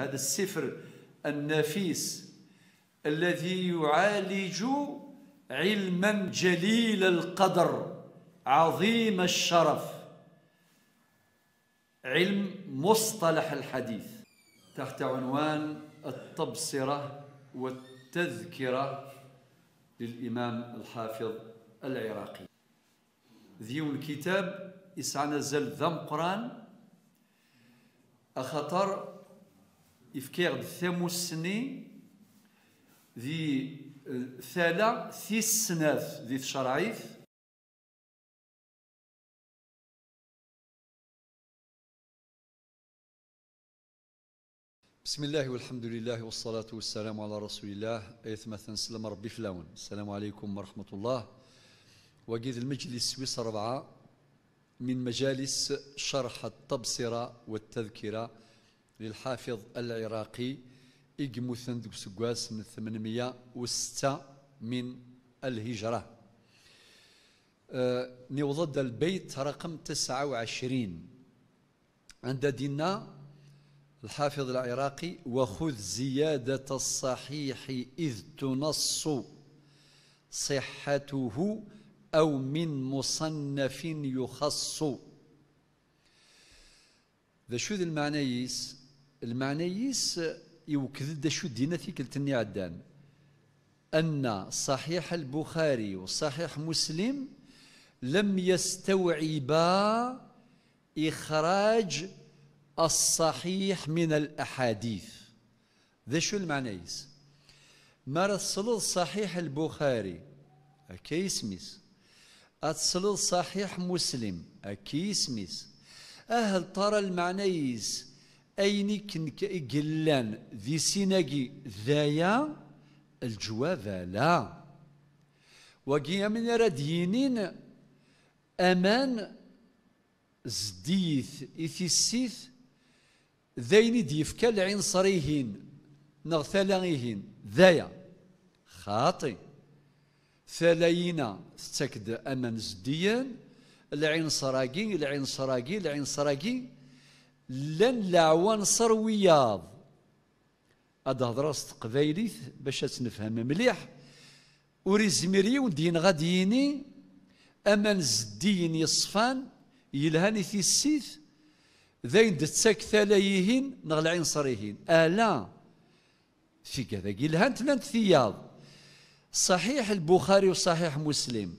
هذا السفر النفيس الذي يعالج علما جليل القدر عظيم الشرف علم مصطلح الحديث تحت عنوان التبصرة والتذكرة للإمام الحافظ العراقي ذيون كتاب إسعى نزل ذم قرآن أخطر يفكير ثامو ذي آه، ثالة ثيس السناث ذي الشرعيف بسم الله والحمد لله والصلاة والسلام على رسول الله أيثما تنسلم ربي فلاون السلام عليكم ورحمة الله وقيد المجلس سويس أربعة من مجالس شرح التبصرة والتذكرة للحافظ العراقي إجموثن دو سقواس من 806 من الهجرة آه نوضد البيت رقم 29 عند دينا الحافظ العراقي وخذ زيادة الصحيح إذ تنص صحته أو من مصنف يخص ذا شو ذي المعنى يس المعنى يس يوكد شو دينا ثيكلتني عدان أن صحيح البخاري وصحيح مسلم لم يستوعبا إخراج الصحيح من الأحاديث ذا شو المعنى يس مرسل صحيح البخاري أكي اسميس أتصل صحيح مسلم أكي اسميس أهل ترى يس أين كنك إقلان ذي سينجي ذايا الجواب لا وقيا من ردينين أمان زديث إثيسيث ذين ديفكا العنصريهين نغثلانيهين ذايا خاطئ ثلاينا تتكد أمان زديان العنصراجي العنصراجي, العنصراجي لن صر وياض هذا هضره قبايلي باش تنفهم مليح وريزميري ودين غاديني اما نزدين يصفان يلهاني في السيف ذاين دتساك ثلايهين نغل عنصريهين الا في كذا يلهان ثلاث ثياض صحيح البخاري وصحيح مسلم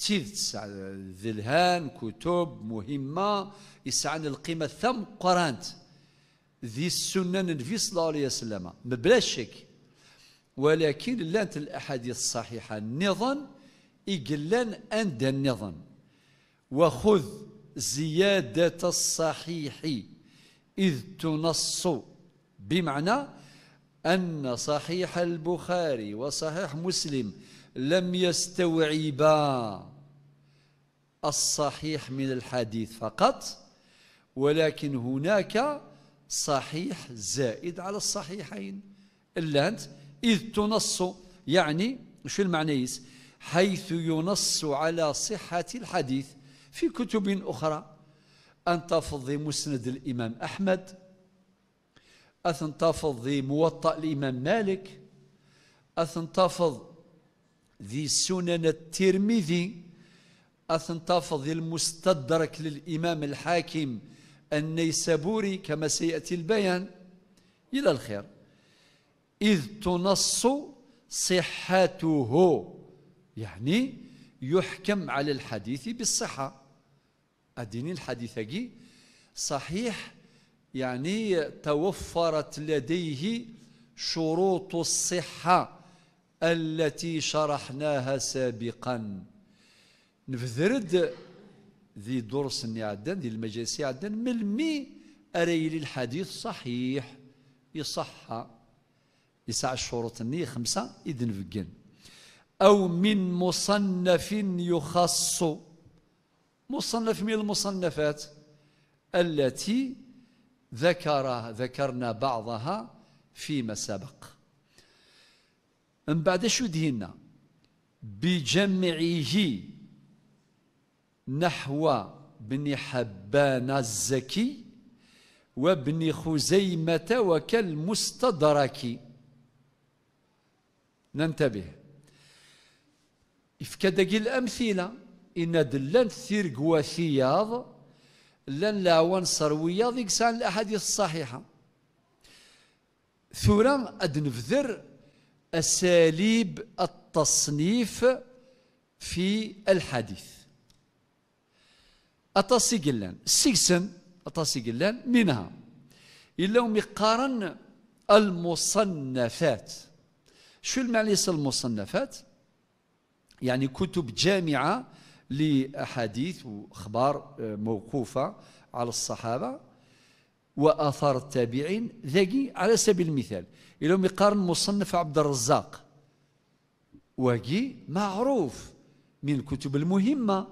تيدت ذلهان كتب مهمة يسعن القيمة ثم قرانت ذي السنة النبي صلى الله عليه وسلم ما بلا شك ولكن لانت الأحاديث الصحيحة نظن إقلان أندى النظام وخذ زيادة الصحيح إذ تنص بمعنى أن صحيح البخاري وصحيح مسلم لم يستوعبا الصحيح من الحديث فقط ولكن هناك صحيح زائد على الصحيحين اللانت إذ تنص يعني شو المعنى حيث ينص على صحة الحديث في كتب أخرى أن تفضي مسند الإمام أحمد أثن تفض موطأ الإمام مالك أثن تفض ذي سنن الترمذي أثنتفض المستدرك للإمام الحاكم النيسابوري كما سيأتي البيان إلى الخير إذ تنص صحته يعني يحكم على الحديث بالصحة أديني الحديث صحيح يعني توفرت لديه شروط الصحة التي شرحناها سابقا نفذرد ذي درس عدن ذي المجلس عدن ملمي أريلي الحديث صحيح يصحى يسع الشروط النية خمسة إذن فقن أو من مصنف يخص مصنف من المصنفات التي ذكر ذكرنا بعضها فيما سبق من بعد شو دينا بجمعه نحو بن حبان الزكي وابن خزيمة وكالمستدرك ننتبه إفكادك الأمثلة إن دلان ثيرك وثياض لن لا عنصر وياض يقسان الأحاديث الصحيحة ثورا أدنفذر أساليب التصنيف في الحديث أتصي قلان سيسن أتصي جلان منها إلا مقارن المصنفات شو المعنى المصنفات يعني كتب جامعة لأحاديث وأخبار آه، موقوفة على الصحابة وآثار التابعين ذكي على سبيل المثال اليوم يقارن مصنف عبد الرزاق وكي معروف من الكتب المهمة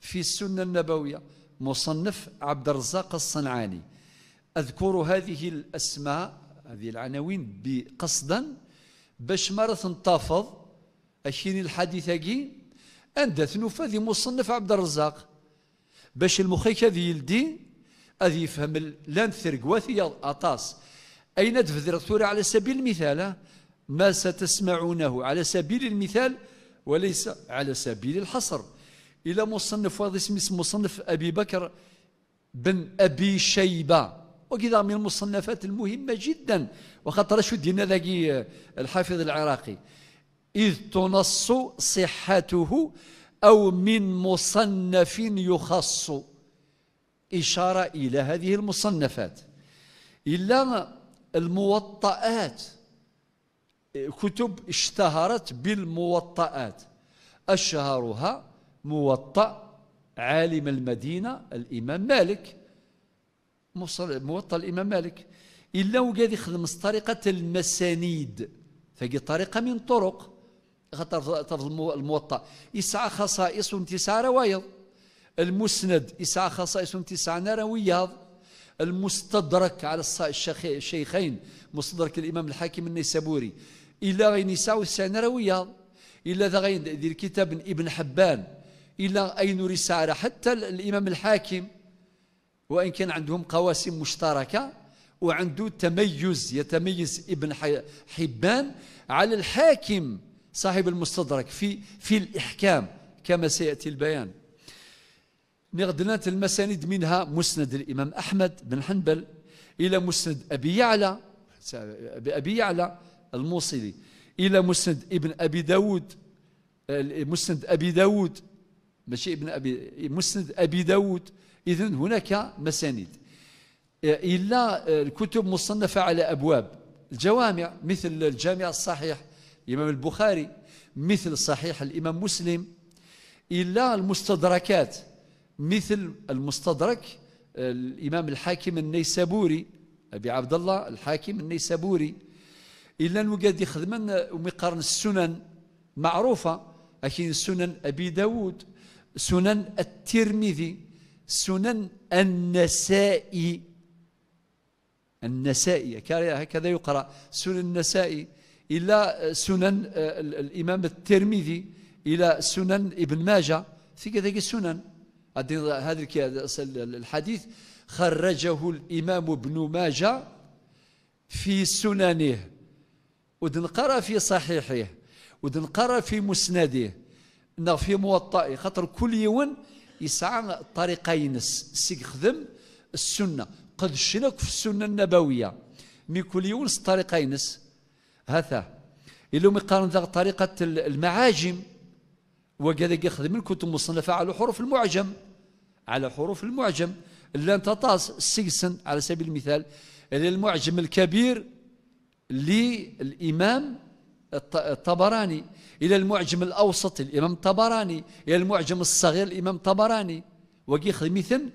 في السنة النبوية مصنف عبد الرزاق الصنعاني أذكر هذه الأسماء هذه العناوين بقصدا باش ما تنتفض أشيني الحديث كي اندث ثنوفا مصنف عبد الرزاق باش المخيك هذه يلدي اذي يفهم لان وثي اطاس اين تفذر الثورة على سبيل المثال ما ستسمعونه على سبيل المثال وليس على سبيل الحصر الى مصنف واضح اسمه مصنف ابي بكر بن ابي شيبه وكذا من المصنفات المهمه جدا وخاطر شو دينا ذاكي آه، الحافظ العراقي اذ تنص صحته او من مصنف يخص إشارة إلى هذه المصنفات إلا الموطئات كتب اشتهرت بالموطئات أشهرها موطأ عالم المدينة الإمام مالك موطأ الإمام مالك إلا وقاد يخدم طريقة المسانيد فهي طريقة من طرق خاطر الموطأ يسعى خصائص وانتسع روايض المسند إساء خصائص تسعة راوياض المستدرك على الشيخين مستدرك الإمام الحاكم النيسابوري إلا غي نساء تسعة راوياض إلا ذا غين ذي الكتاب ابن حبان إلا أين رسالة حتى الإمام الحاكم وإن كان عندهم قواسم مشتركة وعنده تميز يتميز ابن حبان على الحاكم صاحب المستدرك في في الإحكام كما سيأتي البيان نغدنات المسانيد منها مسند الإمام أحمد بن حنبل إلى مسند أبي يعلى أبي يعلى الموصلي إلى مسند ابن أبي داود مسند أبي داود ماشي ابن أبي مسند أبي داود إذا هناك مسانيد إلا الكتب مصنفة على أبواب الجوامع مثل الجامع الصحيح إمام البخاري مثل صحيح الإمام مسلم إلا المستدركات مثل المستدرك آه، الإمام الحاكم النيسابوري أبي عبد الله الحاكم النيسابوري إلا أنه قد يخدم ومقارن السنن معروفة لكن سنن أبي داود سنن الترمذي سنن النسائي النسائي هكذا يقرأ سنن النسائي إلى سنن آه، الإمام الترمذي إلى سنن ابن ماجه في كذلك السنن هذا الحديث خرجه الإمام ابن ماجه في سننه ودنقرا في صحيحه ودنقرا في مسنده انه في موطئه خاطر كل يوم يسعى طريقين سيك خدم السنه قد شنك في السنه النبويه مي كل يوم طريقين هذا إلو مقارن طريقه المعاجم وقال يخدم الكتب مصنفة على حروف المعجم على حروف المعجم اللي تطاس السيسن على سبيل المثال اللي المعجم الكبير للإمام الطبراني إلى المعجم الأوسط الإمام الطبراني إلى المعجم الصغير الإمام الطبراني وكيخدم مثل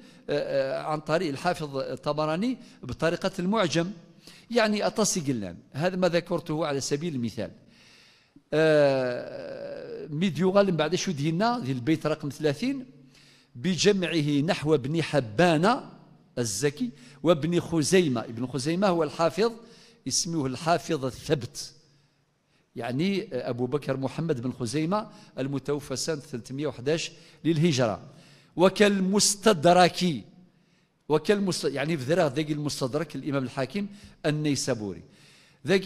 عن طريق الحافظ الطبراني بطريقة المعجم يعني أتصي قلان هذا ما ذكرته على سبيل المثال ميديوغال من بعد شو دينا ديال البيت رقم 30 بجمعه نحو ابن حبان الزكي وابن خزيمة ابن خزيمة هو الحافظ اسمه الحافظ الثبت يعني أبو بكر محمد بن خزيمة المتوفى سنة 311 للهجرة وكالمستدرك وكالمستدرك يعني في ذراه ذاك المستدرك الإمام الحاكم النيسابوري ذاك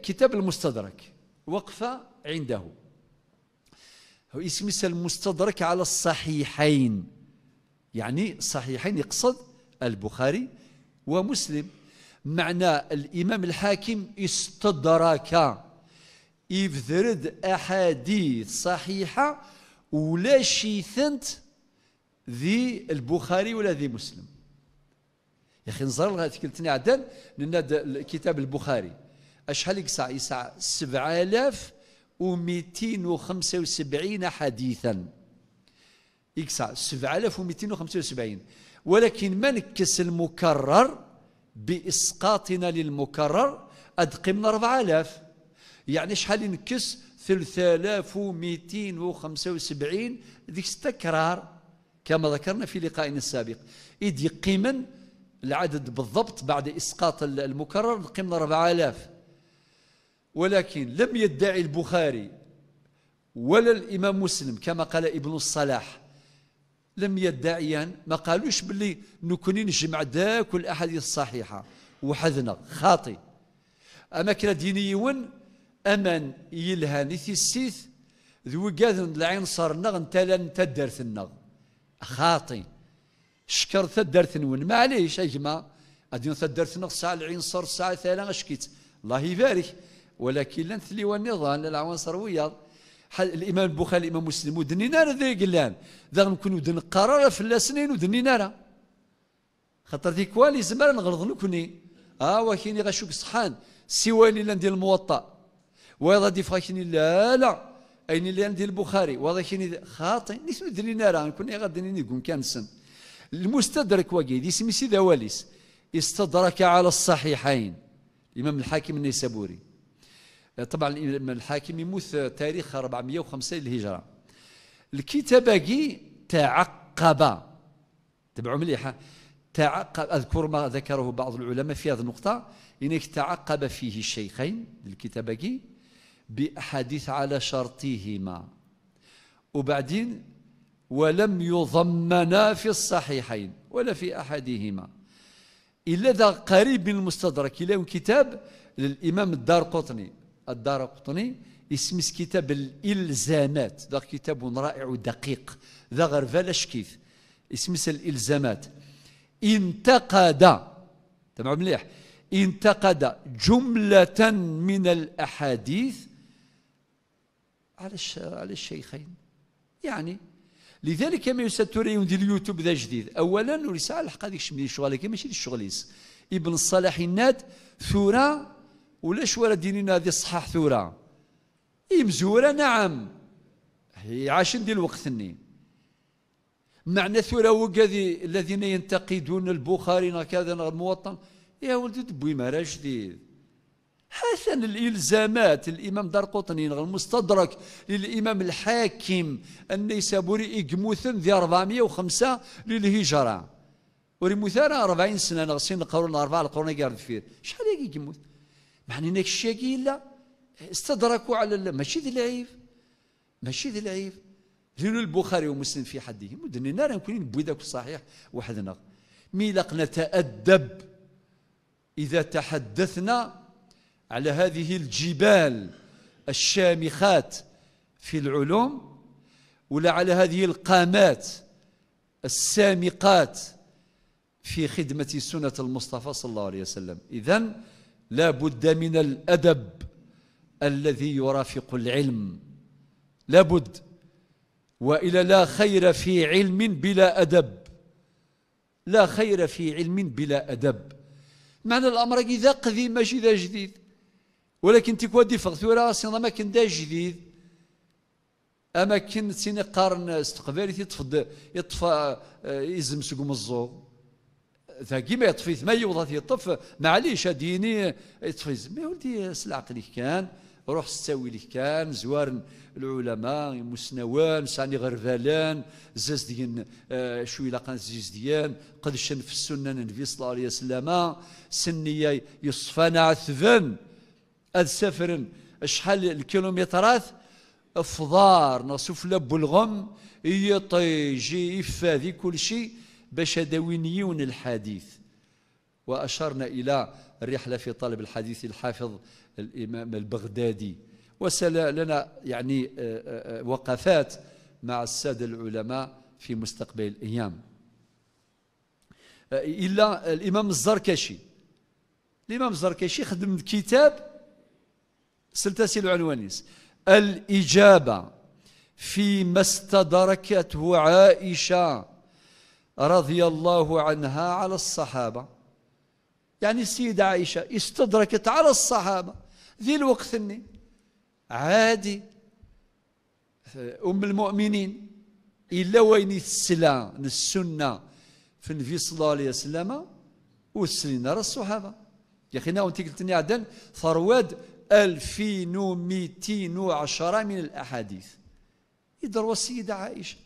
كتاب المستدرك وقفه عنده هو اسم المستدرك على الصحيحين يعني صحيحين يقصد البخاري ومسلم معنى الإمام الحاكم استدرك إفذرد أحاديث صحيحة ولا شي ثنت ذي البخاري ولا ذي مسلم يا اخي نزار تكلتني عدن لان كتاب البخاري اشحال يسع يسع 7000 و 275 حديثا إكسا 7275 ولكن ما نكس المكرر بإسقاطنا للمكرر أد قمنا 4000 يعني شحال نكس 3275 ذيك التكرار كما ذكرنا في لقائنا السابق إذ يقيما العدد بالضبط بعد إسقاط المكرر قيمنا 4000 ولكن لم يدعي البخاري ولا الإمام مسلم كما قال ابن الصلاح لم يدعيا يعني، ما قالوش باللي نكوني نجمع داك الأحاديث الصحيحة وحذنا خاطي أما دينيون أمن يلهاني في السيث ذو قاذن العين صارنا نتالا النغ خاطي شكر تدرثنون معليش يا جماعة غادي تدرثنا ساعة العين صار ساعة ثلاثة شكيت الله يبارك ولكن لن تليوا النظام للعوان صروية الامام البخاري الامام مسلم ودنينا راه ذا قلان ذا نكونوا دن قرار في السنين ودنينا راه خاطر ديك والي زمان نغلط نكوني اه وكيني غاشوك صحان سوالي لان ديال الموطا ويضا دي فاكيني لا لا اين اللي عندي البخاري وهذا كيني خاطئ نيسو درينا راه نكوني غادي نكون كنسن المستدرك وكي دي سميسي دواليس استدرك على الصحيحين الامام الحاكم النيسابوري طبعا الحاكم يموت تاريخ 450 للهجرة الكتاباغي تعقب تبعوا مليحة تعقب أذكر ما ذكره بعض العلماء في هذه النقطة إنك تعقب فيه الشيخين الكتاباغي بأحاديث على شرطهما وبعدين ولم يضمنا في الصحيحين ولا في أحدهما إلا ذا قريب من المستدرك إلى كتاب للإمام الدار قطني الدار قطني اسمس كتاب الإلزامات ذا كتاب رائع ودقيق ذا غرفة فلاش كيف اسمس الإلزامات انتقد تمام مليح انتقد جملة من الأحاديث على على الشيخين يعني لذلك ما يستوريون ديال اليوتيوب ذا جديد اولا ورسالة الحق هذيك شمدين ماشي الشغليس ابن الصلاح الناد ثورة ولا ورا دينينا هذه الصحاح ثورة إيه، مزورة نعم هي عاش ندير ثني معنى ثورة وكذي الذين ينتقدون البخاري كذا الموطن يا ولدي تبوي مرا جديد حسن الالزامات الامام دار قطني المستدرك للامام الحاكم النيسابوري اجموثن ذي 405 للهجره وري مثار 40 سنه نغسين القرون الاربعه القرون قاعد فيه شحال يجموث معني انك الشاقي لا استدركوا على ماشي ذي العيب ماشي ذي العيب لأن البخاري ومسلم في حدهم ودنينا راه نكون نبوي ذاك الصحيح وحدنا ميلق نتأدب إذا تحدثنا على هذه الجبال الشامخات في العلوم ولا على هذه القامات السامقات في خدمة سنة المصطفى صلى الله عليه وسلم إذن لا بد من الأدب الذي يرافق العلم لا بد وإلى لا خير في علم بلا أدب لا خير في علم بلا أدب معنى الأمر إذا قديم ماشي إذا جديد ولكن تكوادي فغتورا سينا ما كان ذا جديد أما كان سينا قارن استقبالي تطفى يطفى آه، يزم سقوم الزوغ ثاقي ما يطفيز ما في يطف معليش اديني يطفيز ما ولدي سلع عقلي كان روح ستاوي لي كان زوار العلماء مسنوان ساني غرفالان زاز ديال آه شوي لاقان زيز ديان قدشن في السنه النبي صلى الله عليه وسلم سنيه يصفان عثبان هاد سافرن شحال الكيلومترات فضار نصف لب الغم يطيجي يفادي كل شيء باش اداوين الحديث وأشرنا إلى الرحلة في طلب الحديث الحافظ الإمام البغدادي وسل لنا يعني آه، آه، آه، وقفات مع السادة العلماء في مستقبل الأيام إلا الإمام الزركشي الإمام الزركشي خدم كتاب سلتسي العنوانيس الإجابة فيما استدركته عائشة رضي الله عنها على الصحابة يعني السيدة عائشة استدركت على الصحابة ذي الوقت إني عادي أم المؤمنين إلا وين السلام السنة في النبي صلى الله عليه وسلم وسلينا راه الصحابة يا أخي أنت قلت لي عدن ثرواد 2210 من الأحاديث يدروا السيدة عائشة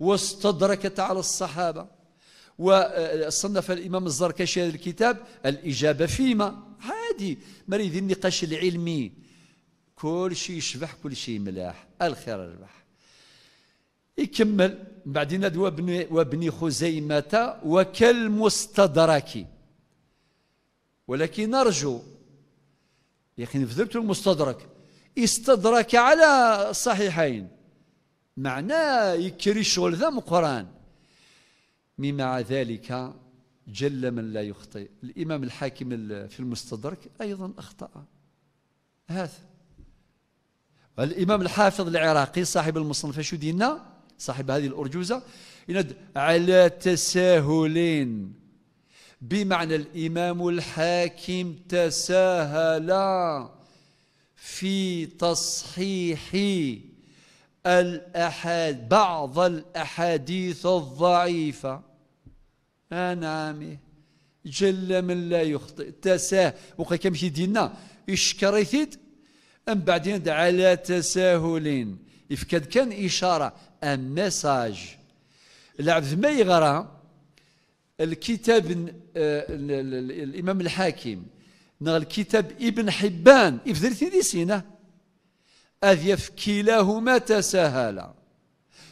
واستدركت على الصحابة وصنف الإمام الزركشي هذا الكتاب الإجابة فيما عادي مريض النقاش العلمي كل شيء يشبح كل شيء ملاح الخير الربح يكمل بعدين وابن وابن خزيمة وكالمستدرك ولكن نرجو يا اخي نفذلت المستدرك استدرك على الصحيحين معناه يكري الشغل ذا مقران مع ذلك جل من لا يخطئ الإمام الحاكم في المستدرك أيضا أخطأ هذا الإمام الحافظ العراقي صاحب المصنف شو دينا صاحب هذه الأرجوزة يند على تساهلين بمعنى الإمام الحاكم تساهل في تصحيح الأحاد بعض الأحاديث الضعيفة أنا آه، نعم. جل من لا يخطئ تساه وقا كمشي دينا يشكريثيد أم بعدين على تساهل إفكاد كان إشارة أم مساج العبد ما يغرى الكتاب آه، الإمام الحاكم نغ الكتاب ابن حبان إفذرتي دي سينه أذيف كلاهما تساهلا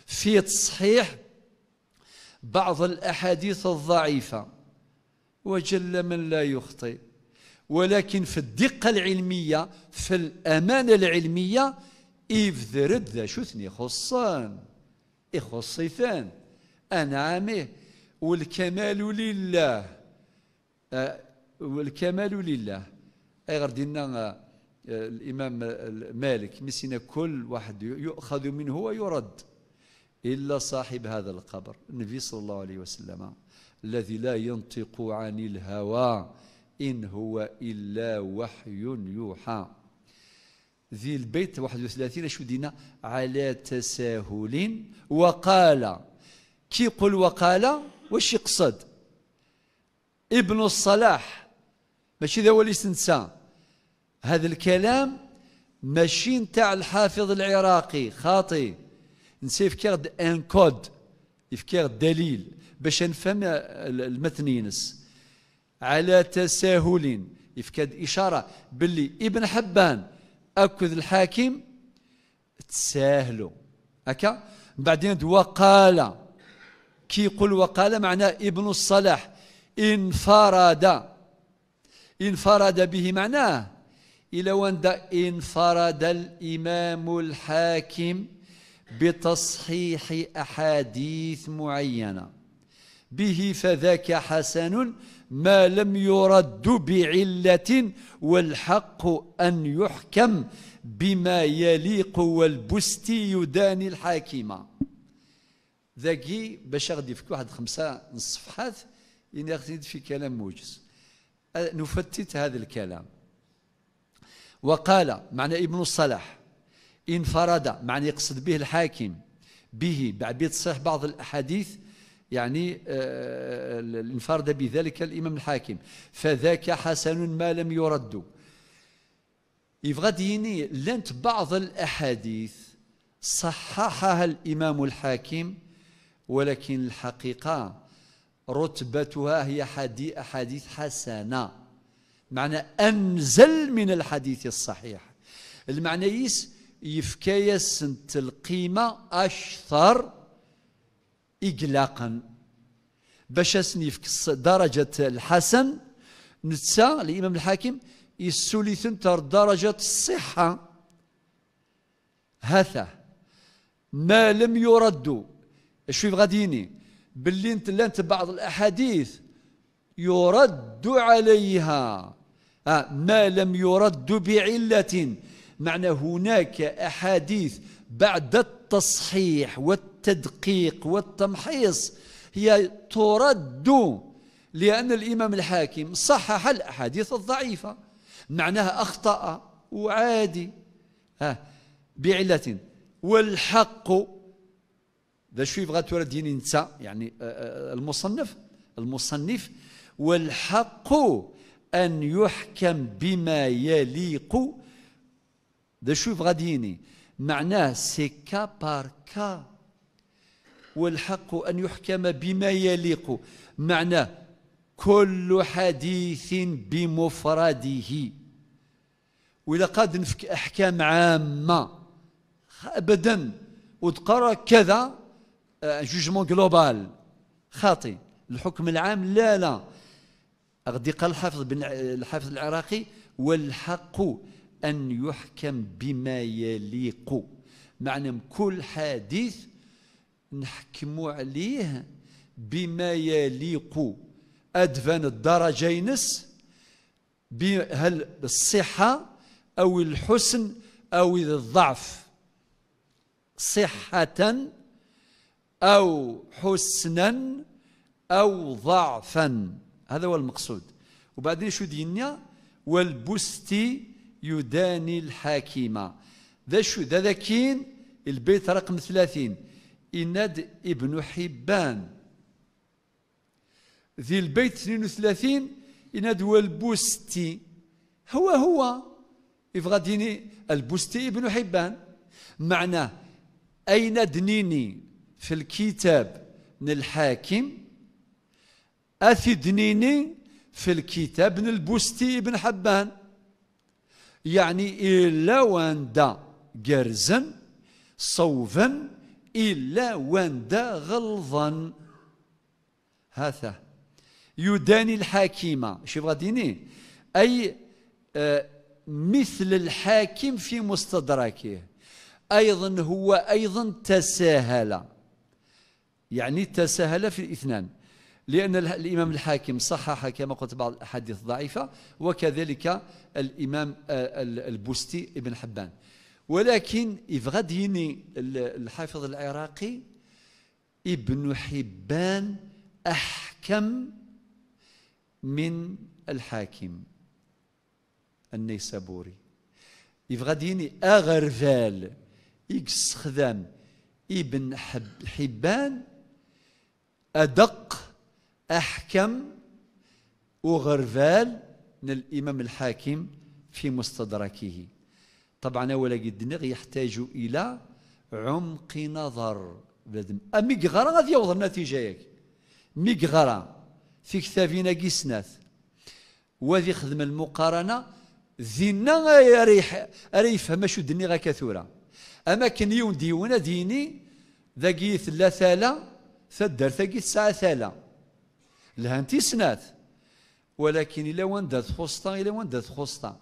في تصحيح بعض الاحاديث الضعيفه وجل من لا يخطئ ولكن في الدقه العلميه في الامانه العلميه إفذرد ذا شثني خصان إخصيثان صفان انعامه والكمال لله والكمال لله اي غير دينا الإمام مالك مسكين كل واحد يؤخذ منه ويرد إلا صاحب هذا القبر النبي صلى الله عليه وسلم الذي لا ينطق عن الهوى إن هو إلا وحي يوحى ذي البيت 31 شو دينا على تساهل وقال كي يقول وقال واش يقصد ابن الصلاح ماشي ذا هو اللي هذا الكلام ماشي نتاع الحافظ العراقي خاطي نسيف كارد ان كود يفكر دليل باش نفهم المتن ينس على تساهل يفكد إشارة باللي ابن حبان أكد الحاكم تساهلوا هكا بعدين وقال كي يقول وقال معناه ابن الصلاح انفرد انفرد به معناه إلى وند انفرد الإمام الحاكم بتصحيح أحاديث معينة به فذاك حسن ما لم يرد بعلة والحق أن يحكم بما يليق والبستي يداني الحاكمة ذاكي باش غادي يفك واحد خمسة الصفحات يعني غادي في كلام موجز نفتت هذا الكلام وقال معنى ابن الصلاح انفرد معنى يقصد به الحاكم به بعد صح بعض الأحاديث يعني آه، انفرد بذلك الإمام الحاكم فذاك حسن ما لم يرد يفغديني لنت بعض الأحاديث صححها الإمام الحاكم ولكن الحقيقة رتبتها هي أحاديث حسنة معنى أنزل من الحديث الصحيح المعنى يس يفكايا سنت القيمة أشثر إقلاقا باش يفك درجة الحسن نتسى الإمام الحاكم يسولي ثنتر درجة الصحة هذا ما لم يرد شو غاديني باللي انت بعض الأحاديث يرد عليها آه، ما لم يرد بعلة معنى هناك أحاديث بعد التصحيح والتدقيق والتمحيص هي ترد لأن الإمام الحاكم صحح الأحاديث الضعيفة معناها أخطأ وعادي آه، بعلة والحق ذا شو يبغى ترديني انت يعني آه، المصنف المصنف والحق أن يحكم بما يليق ده شوف غاديني معناه سي كا بار كا والحق أن يحكم بما يليق معناه كل حديث بمفرده وإذا قاد نفك أحكام عامة أبدا وتقرأ كذا جوجمون جلوبال خاطي الحكم العام لا لا غادي قال الحافظ بن الحافظ العراقي والحق أن يحكم بما يليق معنى كل حديث نحكم عليه بما يليق أدفن الدرجين ينس بهل الصحة أو الحسن أو الضعف صحة أو حسنا أو ضعفا هذا هو المقصود وبعدين شو دينا والبستي يداني الحاكمة ذا شو ذا ذاكين البيت رقم ثلاثين إناد ابن حبان ذي البيت 32 إناد والبستي هو هو يبغى ديني البستي ابن حبان معناه أين دنيني في الكتاب من الحاكم أثدنيني في الكتاب بن البستي بن حبان يعني إلا واندا جرزا صوفا إلا واندا غلظا هذا يداني الحاكمة شوف غاديني أي آه، مثل الحاكم في مستدركه أيضا هو أيضا تساهل يعني تساهل في الاثنان لأن الإمام الحاكم صحح كما قلت بعض الأحاديث ضعيفة وكذلك الإمام البستي ابن حبان ولكن يفغديني الحافظ العراقي ابن حبان أحكم من الحاكم النيسابوري يفغديني أغرفال إكس خدام ابن حبان أدق أحكم وغرفال من الإمام الحاكم في مستدركه طبعا أولا قد يحتاج إلى عمق نظر بلادم أميك غادي يوضر النتيجة ياك ميك في كتابنا قيسنات وذي خدم المقارنة ذينا يريح يفهم شو دني غا كثورة أما كان يون ديونا ديني ذاكي ثلاثة لا ثدر ثاكي تسعة ثلاثة لهان تيسنات ولكن إلا دات تخوسطا إلا واندا تخوسطا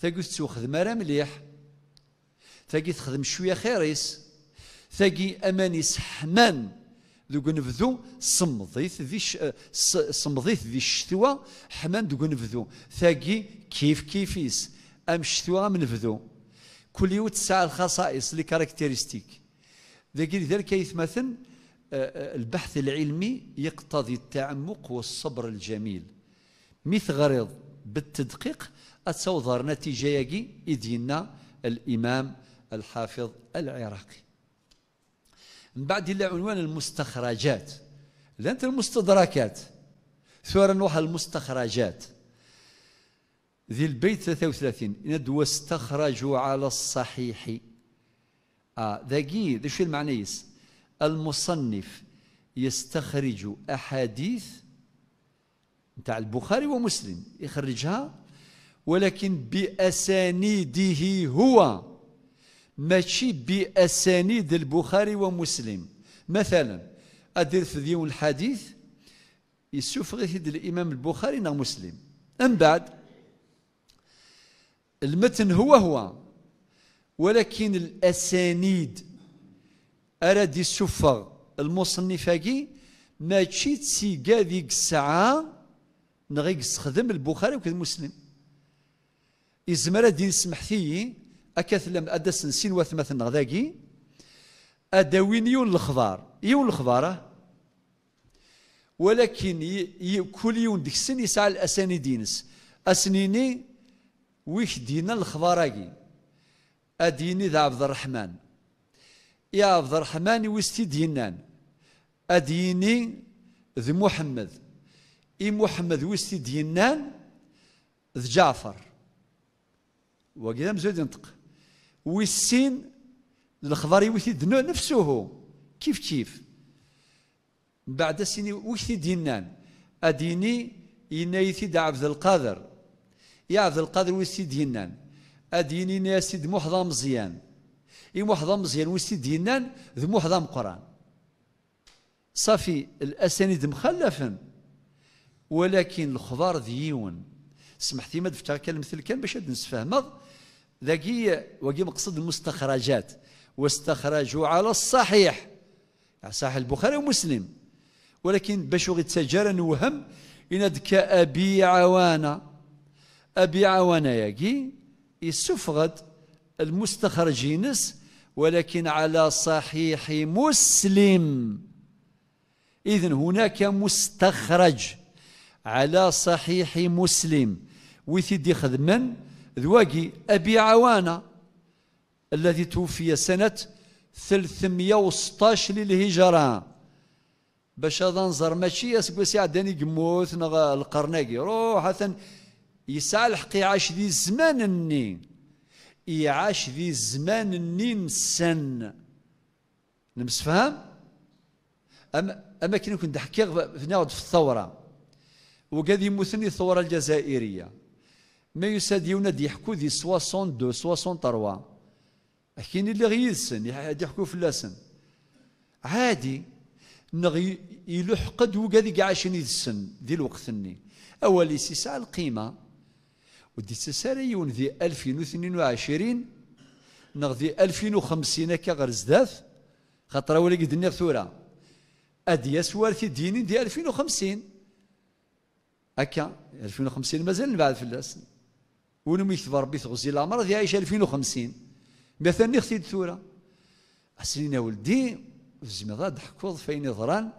تاقي تخدم راه مليح تاقي تخدم شوية خيريس تاقي أمانيس حمان دو نبذو صمضيت ذي صمضيت ذي الشتوى حمان دو نبذو ثاقي كيف كيفيس ام شتوى من كل يوم تسعى الخصائص لي كاركتيريستيك ذاك كيف مثلا آه، آه، البحث العلمي يقتضي التعمق والصبر الجميل مث غريض بالتدقيق أتصور نتيجة يجي إدينا الإمام الحافظ العراقي من بعد إلى عنوان المستخرجات لأنت المستدركات ثورا نوح المستخرجات ذي البيت 33 ندوى استخرجوا على الصحيح آه ذاكي ذا شو المعنى يس المصنف يستخرج أحاديث نتاع البخاري ومسلم يخرجها ولكن بأسانيده هو ماشي بأسانيد البخاري ومسلم مثلا أدير في ديون الحديث يسوف غير الإمام البخاري نا مسلم من بعد المتن هو هو ولكن الأسانيد المصنف هاكي المصنفاكي ماشي تسيقا ذيك الساعة نغيك يستخدم البخاري وكذا مسلم إزمرا دين سمح فيه أكاث لم أدس نسين وثمثن غذاكي أدوين يون الخضار يون الخضارة ولكن ي... ي... كل يوم ديك السن يسعى الأساني دينس أسنيني ويش دينا الخضاراكي أديني ذا عبد الرحمن يا عبد الرحمن وستي دينان أديني ذي محمد إي محمد وستي دينان ذي جعفر وكذا مزود ينطق ويسين الخضري يوثي دنو نفسه كيف كيف بعد سيني وكثي دينان أديني ينايثي دا عبد القادر يا عبد القادر وسيد دينان أديني سيد محضر مزيان إموحظة مزيان وين دينان ذموحظة مقران صافي الأسانيد مخلفا ولكن الخضار ذيون سمحتي ما دفتها مثل كان باش هاد نسفهمض ذاكي وكي مقصد المستخرجات واستخرجوا على الصحيح يعني صحيح البخاري ومسلم ولكن باش غيتسجل نوهم إن دك أبي عوانا أبي عوانا ياكي يسفغد المستخرجينس ولكن على صحيح مسلم إذن هناك مستخرج على صحيح مسلم خذ من ذواقي أبي عوانة الذي توفي سنة 316 للهجرة باش هذا نزر ماشي ياسكوسي عداني قموث القرناقي روح هثن يسعى الحقي عاش ذي الزمان النين يعاش ذي الزمان النينسان نمسفهم أما أما كنا كنا نحكي في نعود في الثورة وقاد يموتني الثورة الجزائرية ما يساد يونا دي سواسون ذي سواسون طروا أحكيني اللي يحكو في اللسن عادي نغي يلحقد وقاد يقعشني ذي السن ذي الوقت الني أولي سيسع القيمة ودي تساريون ذي 2022 نغ ذي 2050 هكا غير زداف خاطر ولا قد نغ ثورة ادي يسوار في دينين دي 2050 هكا 2050 مازال نبعد الناس ونمي يكتب ربي تغزي العمر ذي عايش 2050 مثلا نختي ثورة أسلينا ولدي زعما غاد فين ظران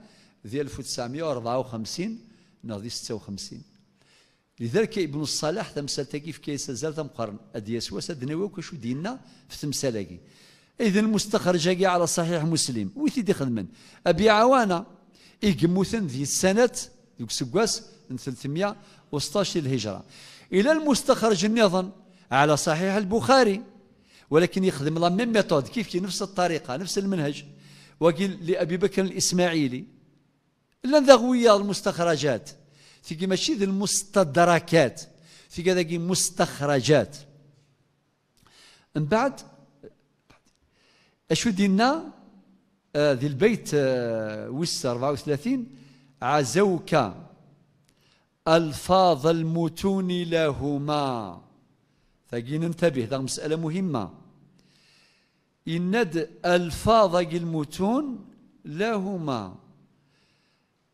ذي 1954 ناضي 56 لذلك ابن الصلاح تمثال كيف كيس زال تمقرن أدياس وسدناوي وكشو ديننا في تمثالك إذا المستخرج على صحيح مسلم ويتي دي خدمن أبي عوانا إيجموثن ذي السنة ذوك من 316 للهجرة إلى المستخرج النظام على صحيح البخاري ولكن يخدم لا ميم ميثود كيف كي نفس الطريقة نفس المنهج وقيل لأبي بكر الإسماعيلي لن ذغوية المستخرجات تيجي ماشي ذي المستدركات تيجي ذاكي مستخرجات من بعد اشو دينا آه، ذي البيت آه، وس 34 عزوك الفاظ المتون لهما ثقي ننتبه ذا مسألة مهمة إند ألفاظ المتون لهما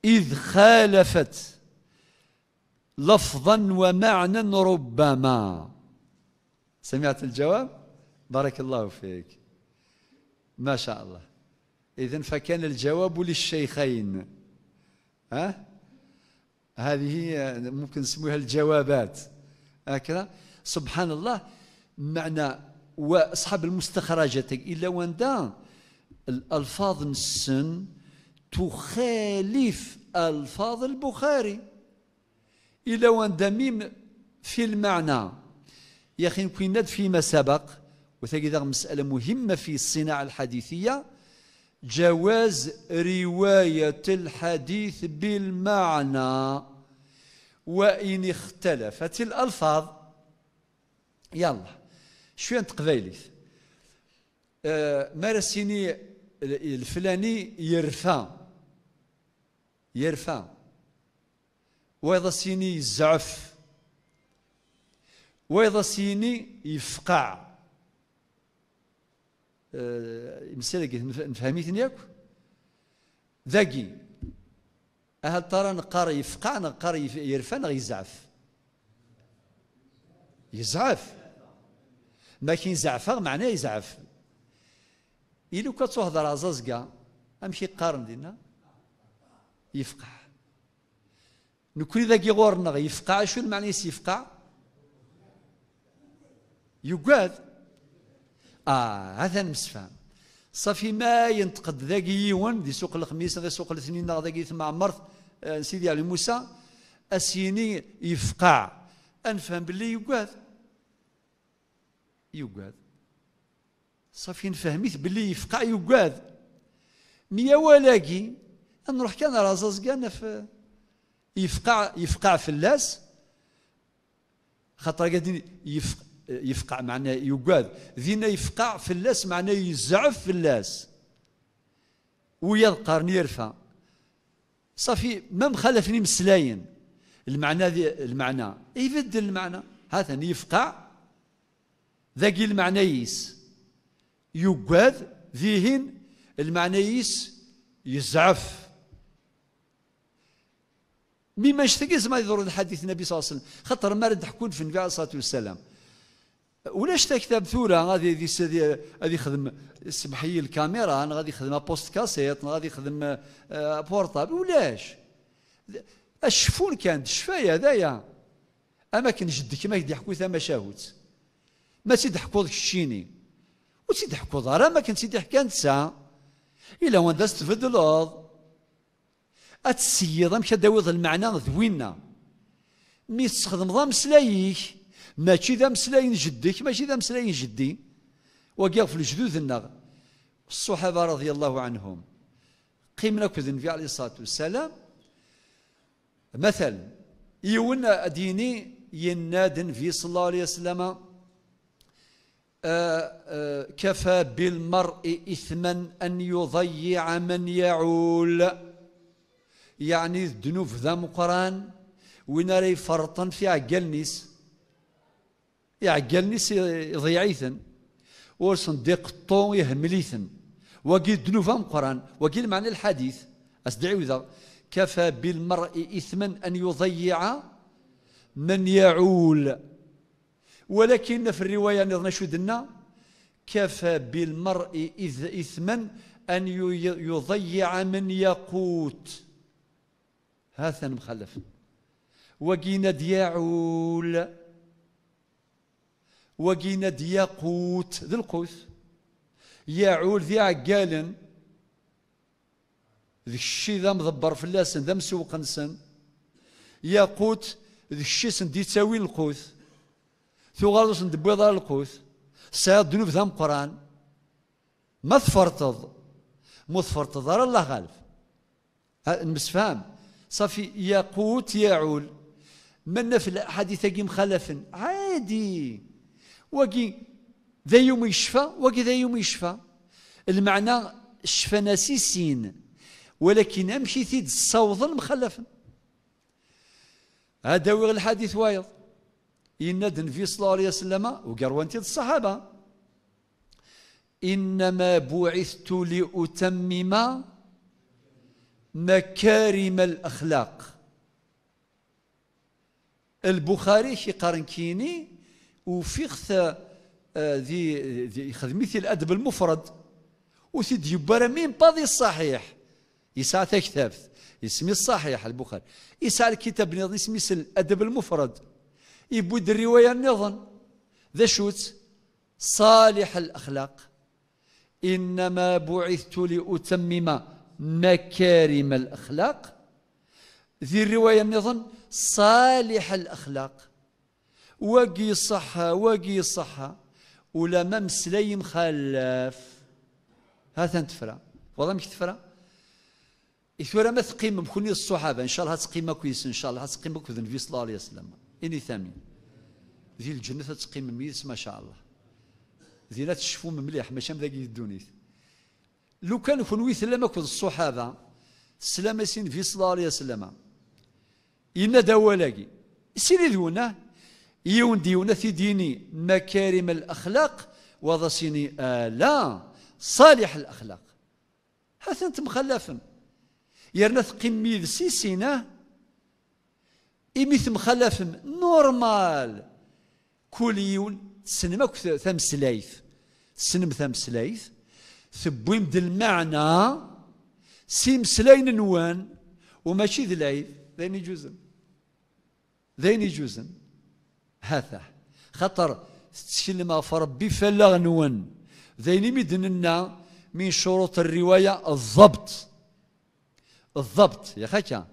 إذ خالفت لفظا ومعنى ربما سمعت الجواب بارك الله فيك ما شاء الله إذا فكان الجواب للشيخين ها هذه ممكن نسميها الجوابات هكذا سبحان الله معنى واصحاب المستخرجات الا واندا الالفاظ السن تخالف الفاظ البخاري إلا وان دميم في المعنى يا أخي ند فيما سبق وتجد مسألة مهمة في الصناعة الحديثية جواز رواية الحديث بالمعنى وإن اختلفت الألفاظ يلا شوية قبيلي آه مارسيني الفلاني يرفع يرفع واذا سيني يزعف واذا سيني يفقع آه، مسالك نفهميتني ياك ذاكي اهل ترى نقار يفقع نقار يرفع يزعف يزعف ما كاين زعفه معناه يزعف إلو كتهضر عزازكا أمشي قارن دينا يفقع نكري ذاك غورنا يفقع شو المعنى يفقع يقاد اه هذا مسفهم صافي ما ينتقد ذاك يون دي سوق الخميس ذا سوق الاثنين ذاك ثم عمرت آه، سيدي علي موسى اسيني يفقع انفهم باللي يقاد يقاد صافي نفهميت باللي يفقع يقاد ميا ولاكي نروح كان رازاز كان في يفقع يفقع في اللاس خاطر قاعد يفقع يفقع معناه يقاد ذينا يفقع في اللاس معناه يزعف في اللاس ويلقى يرفع صافي ما مخالفني مسلاين المعنى ذي المعنى يفد المعنى هذا يفقع ذاقي يس يقاد ذيهن يس يزعف بما اشتكى ما يضر الحديث النبي صلى الله عليه وسلم خاطر ما رد حكون في النبي عليه الصلاه والسلام ولاش تكتب ثوره غادي غادي يخدم سمح الكاميرا انا غادي يخدم بوست كاسيت غادي يخدم آه، بورطابل ولاش الشفون كانت الشفاية هذايا اما كان جدك ما يحكوا ثم شاهوت ما تيضحكوا الشيني وتيضحكوا دار ما كان تيضحك انت الا وان دازت في الارض اتسيض امك داويض المعنى ذوينا مي ضام سلايك ماشي ذا مسلاين جدك ماشي ذا مسلاين جدي وقاف في الجدود النغ الصحابه رضي الله عنهم قيمنا في النبي عليه الصلاه والسلام مثل يون ديني ينادن في صلى الله عليه وسلم آه، آه، كفى بالمرء إثما أن يضيع من يعول يعني الذنوب ذا مقران وين راه يفرطن في عقل نيس يعقل نيس يضيعيثن ورسن دي قطو يهمليثن وقي الذنوب مقران وقي المعنى الحديث أصدعي وذا كفى بالمرء إثما أن يضيع من يعول ولكن في الرواية نظن شدنا كفى بالمرء إثما أن يضيع من يقوت هاثن مخلف وقينا دياعول وقينا دياقوت ذي القوس ياعول ذي عقالن ذي الشي ذا مضبر في اللاسن ذا مسوق نسن ياقوت ذي الشي دي تساوي القوس غالوس ندبوي دار القوس ساد دنوب ذا مقران ما تفرطض مو تفرطض الله غالب المسفام صافي ياقوت يعول من في الحديث قيم مخالفا عادي وقي ذا يوم يشفى وقي ذا يوم يشفى المعنى شفى ناسيسين ولكن امشي تيد الصوض مخلفا هذا هو الحديث وايض إن دنفي صلى الله عليه وسلم وقروان الصحابة إنما بعثت لأتمم مكارم الأخلاق البخاري كي كيني وفيغث آه، ذي ذي مثل الأدب المفرد وسيد ديبارا مين باضي الصحيح يسعى تكتاب اسمي الصحيح البخاري يسعى الكتاب نظن اسمي الأدب المفرد يبود الرواية النظن ذا شوت صالح الأخلاق إنما بعثت لأتمم مكارم الأخلاق ذي الرواية أيضا صالح الأخلاق وقي صحة وقي صحة ولا ما خلاف مخلف هذا تفرا والله مش تفرا إثورا ما تقيم بكوني الصحابة إن شاء الله تقيم كويس إن شاء الله تقيم كويس النبي صلى الله عليه وسلم إني ثامن ذي الجنة تقيم ميس ما شاء الله ذي لا تشفو مليح ماشي ذاك الدونيث لو كان كنوي ثلما كود الصحابة سلامة سين في صلار يا سلامة إنا دوالاقي سيري ذونا يون ديونا في ديني مكارم الأخلاق وضسيني آلا صالح الأخلاق هذا أنت مخلفا يرنا قمي ذسي سينا إميث مخلف نورمال كل يون سنمك ثم سلايف سنم ثم سلايف ثبويم المعنى سلاين نوان وماشي ذلايف ذين يجوزن ذين يجوزن هذا خطر تسلم فربي فلا نون ذين مدننا من شروط الرواية الضبط الضبط يا خاكا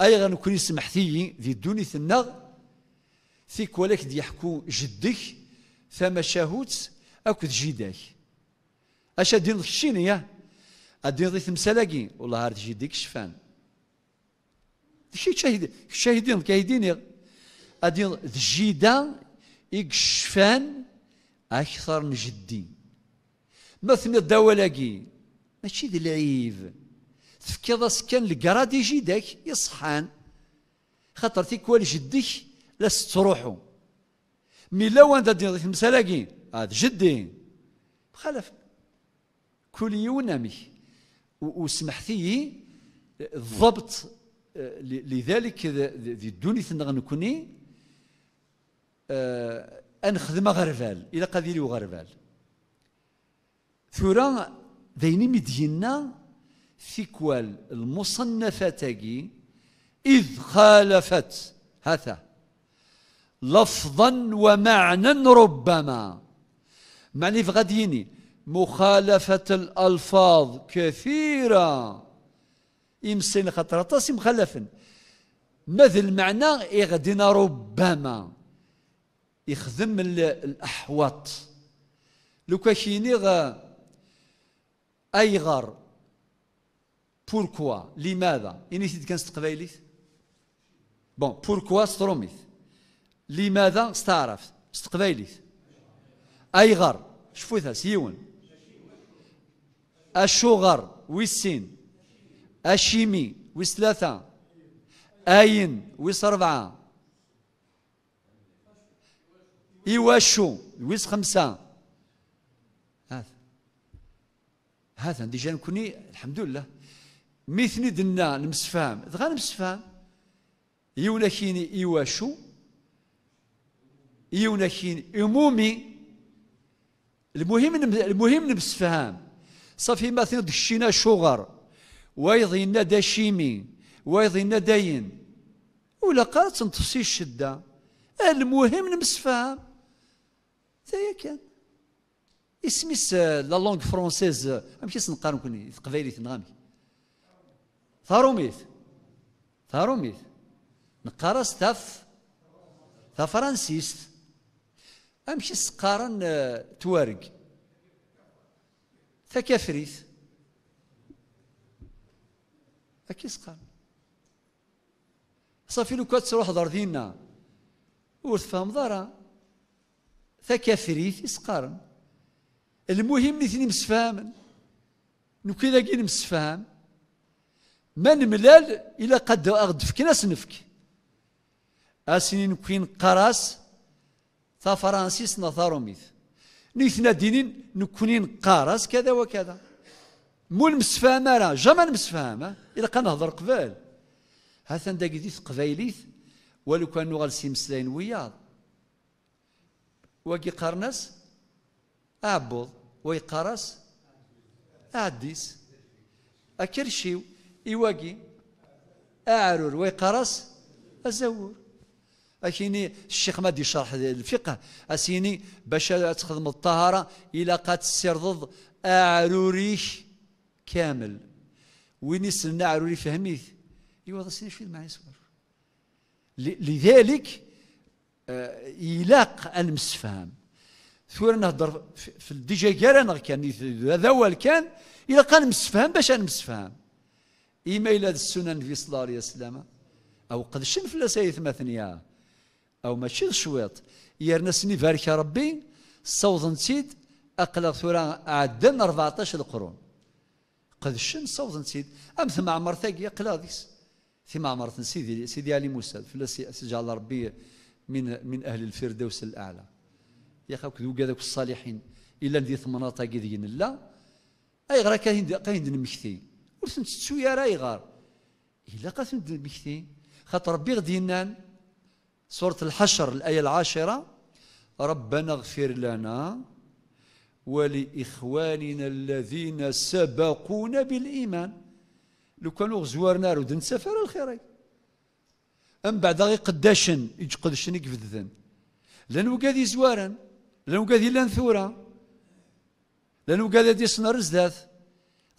أي غنكون سمحتي ذي دوني النغ فيك ولك دي يحكو جدك ثم شاهوت أكد جيدك اش ادين الشينية ادين ضي تمسالاقي والله هارت جي ديك شفان شي شاهدين شاهدين كاهدين ادين الجيدة يكشفان اكثر من جدي مثل الدوالاقي ماشي ذي العيب تفكيض كان الكرادي جيداك يصحان خاطر تيكوال جدك لاس تروحو مي لو انت دير مسالاقي هذا جدي بخلاف كل يونامي وسمحتي الضبط آه، لذلك ذي الدوني آه، ان خدم غرفال إلى قديري وغرفال ثورا ذيني مدينا ثكوال المصنفات إذ خالفت هذا لفظا ومعنى ربما معني في غديني مخالفة الألفاظ كثيرة إمسين خطرة طاس مخلفا مثل معنى إغدنا ربما يخدم الأحوط لو كاشيني أيغر بوركوا لماذا إني سيد كان تقبايليت بون بوركوا ستروميث لماذا ستعرف ستقبيلي أيغر شفوثا سيون الشغر والسين الشيمي ثلاثة آين ويس أربعة إيواشو ويس خمسة هذا هذا ديجا نكوني الحمد لله ميثني دنا نمسفام غير نمسفام يونا كيني إيواشو يونا كيني إمومي المهم المهم نمسفهام صافي ما ثين دشينا شغر ويضينا دا شيمي ويضينا داين ولا قالت نطفسي الشدة المهم نمسفهم تايا كان اسميس لا لونغ فرونسيز امشي سنقارن كوني قبايلي تنغامي ثاروميث ثاروميث نقارس تاف ثا فرانسيست امشي سقارن توارق تكاثريث أكيس قال صافي لو كانت تروح دار دينا ورث فهم دارا تكاثريث يسقارن المهم نثني مسفاهمن نو كي لاقي مسفاهم من ملال إلى قد أغد فكنا سنفك أسنين كين قراس تا فرانسيس نثاروميث نيثنا دينين نكونين قارس كذا وكذا مول مسفاهمة راه جاما المسفهمة إلا كان نهضر قبال هاثان داكيديث ديث قبايليث ولو كان نغال سيمسلاين وياض واقي قرنس أعبض ويقارس أعديس أكرشيو إيواقي أعرور ويقارس أزور اكيني الشيخ ما يشرح الفقه اسيني باش تخدم الطهاره الى قد تسرض أعروري كامل وين يسلنا اعروري فهميه ايوا سيني شويه معايا صبر لذلك آه، يلاق المسفهم ثورا نهضر في الديجا كان كان هذا هو كان الى قال مسفهم باش نمسفهم إيما الى السنن في صلى الله عليه وسلم او قد شنف لا سيثمثنيا او ماشي شويط يرنسني فارك ربي صوض سيد اقلق ثورا عدن 14 القرون قد الشمس صوض سيد ام ثم عمر ثاقي قلاديس ثم عمر سيدي سيدي علي موسى فلس جعل ربي من من اهل الفردوس الاعلى يا خاوك كذو كذاك الصالحين الا ندير مناطق ذين لا اي غرا كاين كاين نمكثي ورث شويه راه يغار الا قاسم نمكثي خاطر ربي غدي ينان سورة الحشر الآية العاشرة ربنا اغفر لنا ولإخواننا الذين سبقونا بالإيمان لو كانوا غزوارنا رود نسافر الخير أم بعد غي قداشن يجقدشن ذن لأن وقادي زوارا لأن وقادي لانثورا لأن وقادي ديسنا رزداث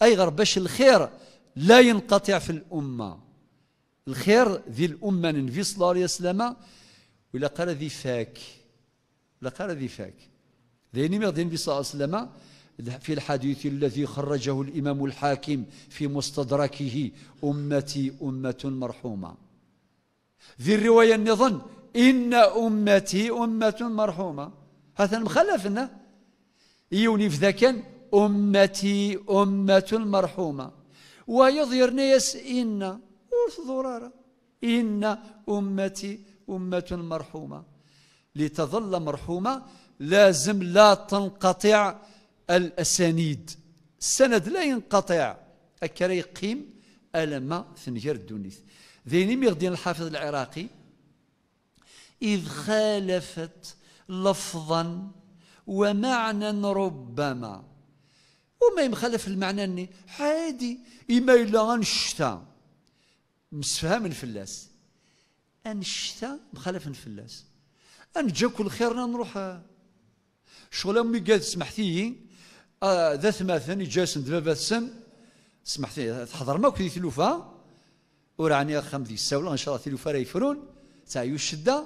أي غير باش الخير لا ينقطع في الأمة الخير ذي الأمة النبي صلى الله عليه وسلم ولا قال ذي فاك ولا قال ذي فاك ذيني ذي النبي صلى الله عليه وسلم في الحديث الذي خرجه الإمام الحاكم في مستدركه أمتي أمة مرحومة ذي الرواية النظن إن أمتي أمة مرحومة هذا مخلفنا يوني في ذاك أمتي أمة مرحومة ويظهرني يس إن ور ضرارة إن أمتي أمة مرحومة لتظل مرحومة لازم لا تنقطع الأسانيد السند لا ينقطع أكري يقيم ألما ثنجر ذي ذيني ميغدين الحافظ العراقي إذ خالفت لفظا ومعنى ربما وما يمخالف المعنى اني عادي إما إلا غنشتا من فلاس ان الشتاء مخالفن فلاس ان جا كل خير نروح شغل امي قالت سمحتي آه ذا ثماثن عند ذبابا السم سمحتي تحضر ماك في تلوفا وراني خام ذي الساولة ان شاء الله تلوفا راه يفرون تاع الشده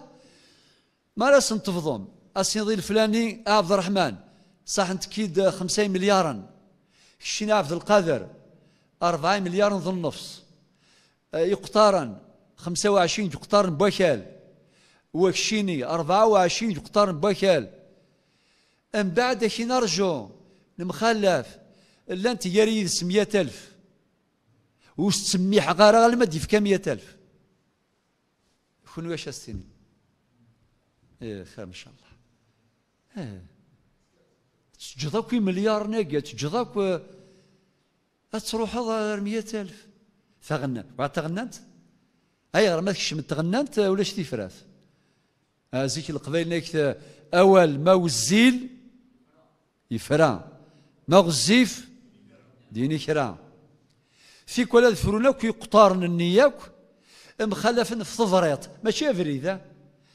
ما راس نتفضم اسيدي الفلاني عبد الرحمن صح نتكيد 50 مليارا شينا عبد القادر 40 مليار نظن نفس يقطارن 25 يقطارن بوكال وكشيني 24 يقطارن بوكال من بعد كي نرجو المخلف الا انت يريد 100000 وش تسمي حقارة المدي في كم ألف شكون واش السنين ايه خير ان شاء الله اه تجدك مليار ناقة تجدك تروح 100000 تغنان وعاد اي راه ما تكشم آه، ولا شتي فراس آه، زيك القبيل ناك آه، اول ما وزيل يفرا ما غزيف ديني كرا فيك ولا كي يقطارن النياك مخلفن في تفريط ماشي افريدة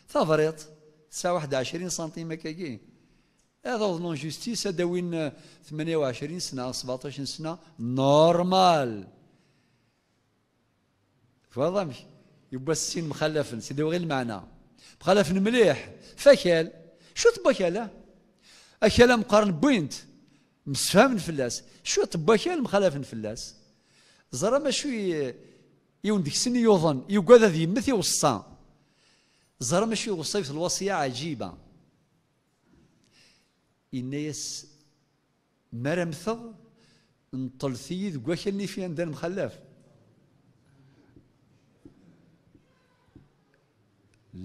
تفريط تسعة واحد عشرين سنتيم كاكي هذا ظنون جوستيس هذا وين وعشرين سنة 17 سنة نورمال فهمت يبقى السين مخلفن سيدي غير المعنى مخلفن مليح فكال شو طبكال أكل مقارن بوينت مسفهم فلاس شو طبكال مخلف فلاس زرا ماشي يون ديك السن يوضن يقعد هذا مثي وصا زرا ماشي وصيف الوصية عجيبة الناس مرمثغ نطلثي ذي اللي في عندنا مخلف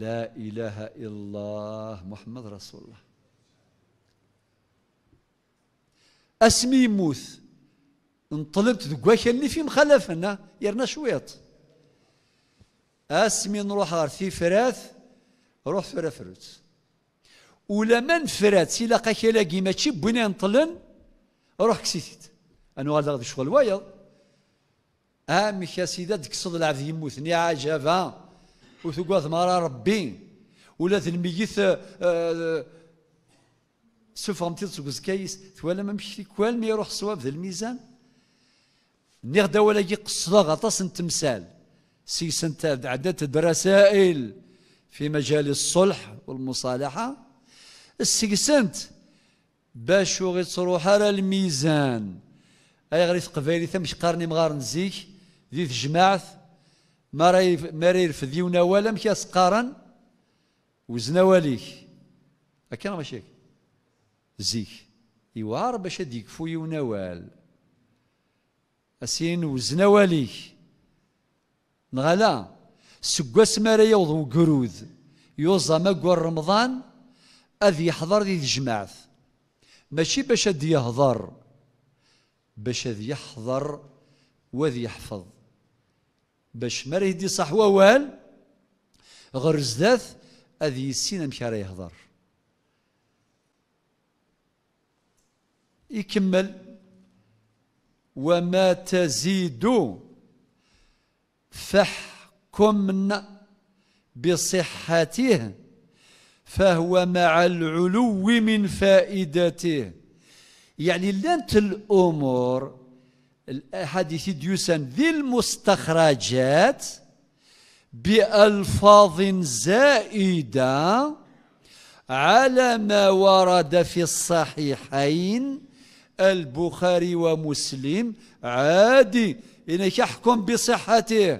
لا إله إلا الله محمد رسول الله اسمي يموت انطلبت ذوك واكل اللي في مخالفنا يرنا شويط اسمي نروح غير في فراث روح فرا فروت ولا من فرات سي لاقاك ما ماشي بني نطلن روح كسيتيت انا غادا غادي شغل وايض امي آه يا سيدي تقصد العبد يموت ني عجبه وثقوا ثمارة ربي ولا تنميت آه، آه، سوف غمتي تسوق زكايس ثوالا ما مشي كوال ما يروح صواب ذي الميزان ني غدا ولا يقصد غطاس التمثال سيسن عدد الرسائل في مجال الصلح والمصالحة السيسنت باش وغي تروح على الميزان اي غريت قبايلي مش قارني مغار نزيك ذي جماعه ما راي ما راي يون ولا مكياس قارن وزنا واليك هكا ماشي هيك زيك يوار باش هاد يكفو يون وال اسين وزنا واليك نغلا سكواس ما راي يوض وقرود يوزا ما قول رمضان اذ يحضر ذي الجماعه ماشي باش هاد يهضر باش هاد يحضر وذ يحفظ باش ما راه يدي صح ووال غير زداث هذه السين امشي راه يهضر يكمل وما تزيد فاحكمن بصحته فهو مع العلو من فائدته يعني لانت الامور الأحاديث ديوسان ذي المستخرجات بألفاظ زائدة على ما ورد في الصحيحين البخاري ومسلم عادي إن يحكم بصحته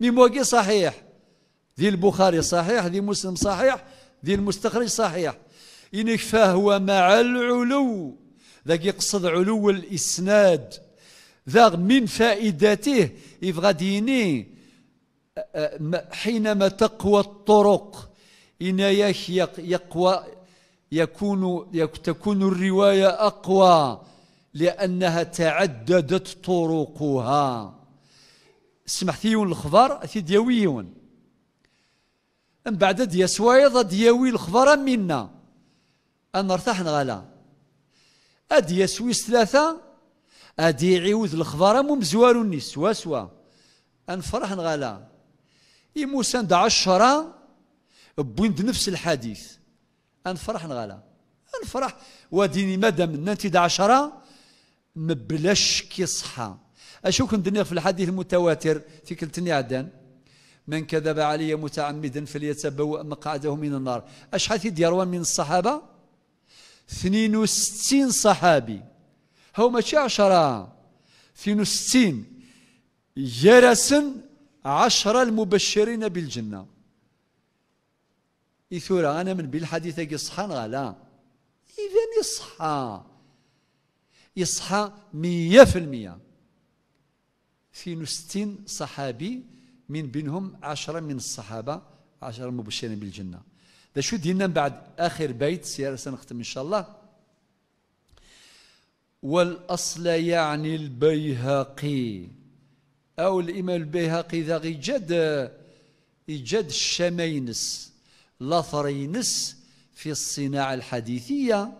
ميموقي صحيح ذي البخاري صحيح ذي مسلم صحيح ذي المستخرج صحيح إنك فهو مع العلو ذاك يقصد علو الإسناد ذاغ من فائدته إفغاديني حينما تقوى الطرق إن يقوى يكون تكون الرواية أقوى لأنها تعددت طرقها سمحتيون الخبر دياويون من بعد ديا سوايض دياوي الخبر منا أن نرتاح نغالا أديا سويس ثلاثة ادي عيوذ الخضره مو مزوارو ني سوا سوا انفرح نغالا موسى ند عشره بوند نفس الحديث انفرح نغالا انفرح وديني مادام ننتي دع عشره مبلاش كي صحه أشوك ندني في الحديث المتواتر في كلتني عدن من كذب علي متعمدا فليتبوأ مقعده من النار اش في ديروان من الصحابة 62 صحابي هو ماشي عشرة في نستين يرسن عشرة المبشرين بالجنة إثورة أنا من بالحديثة يصحى لا إذا يصحى يصحى مية في المية في نستين صحابي من بينهم عشرة من الصحابة عشرة المبشرين بالجنة ده شو ديننا بعد آخر بيت سيارة سنختم إن شاء الله والأصل يعني البيهقي أو الإمام البيهقي ذا جد ايجاد الشمينس لاثرينس في الصناعة الحديثية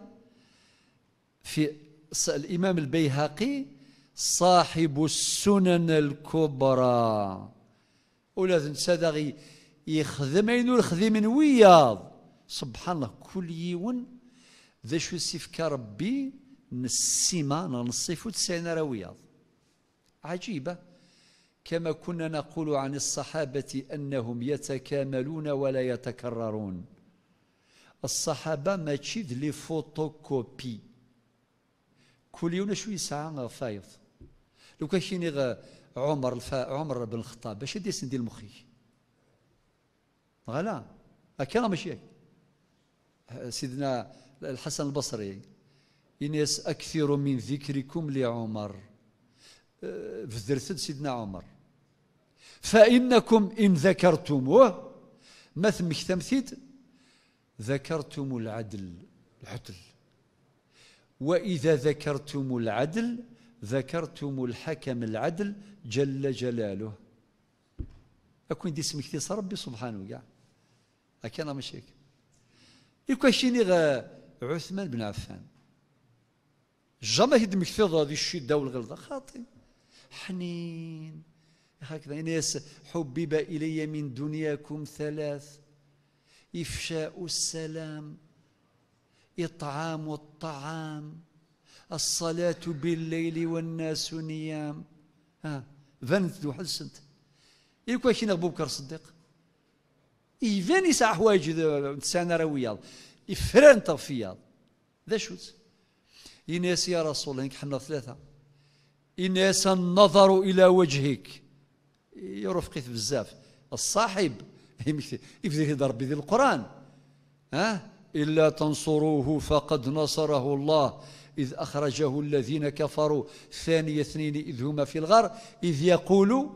في الإمام البيهقي صاحب السنن الكبرى ولا تنسى داغي يخدم عينو الخدم من وياض سبحان الله كل يوم ذا شو سيفك ربي نسيمة نصيف 90 روياض عجيبة كما كنا نقول عن الصحابة أنهم يتكاملون ولا يتكررون الصحابة ما تشيد لي فوتوكوبي كل يوم شو يسعى فايض لو كان شيني عمر الفا عمر بن الخطاب باش يدي سندي مخي غلا هكا ماشي سيدنا الحسن البصري إناس أكثر من ذكركم لعمر أه، فذرثد سيدنا عمر فإنكم إن ذكرتموه مثم ثمثيد ذكرتم العدل العدل وإذا ذكرتم العدل ذكرتم الحكم العدل جل جلاله أكون دي اسمك تيس ربي سبحانه كاع أكينا مشيك هيك غا عثمان بن عفان جما هيد مكتظ هذه الشده والغلظه خاطئ حنين هكذا ناس حبب الي من دنياكم ثلاث افشاء السلام اطعام الطعام الصلاه بالليل والناس نيام ها فنت وحسنت إيه كوا كينا أبو بكر الصديق إيفاني ساعة حوايج نتسانا راه وياض إفران طفياض ذا شوت إناس يا رسول الله حنا ثلاثة إناس النظر إلى وجهك يرفقيت بزاف الصاحب يفذيه يهضر بذي القرآن ها إلا تنصروه فقد نصره الله إذ أخرجه الذين كفروا ثاني اثنين إذ هما في الغار إذ يقول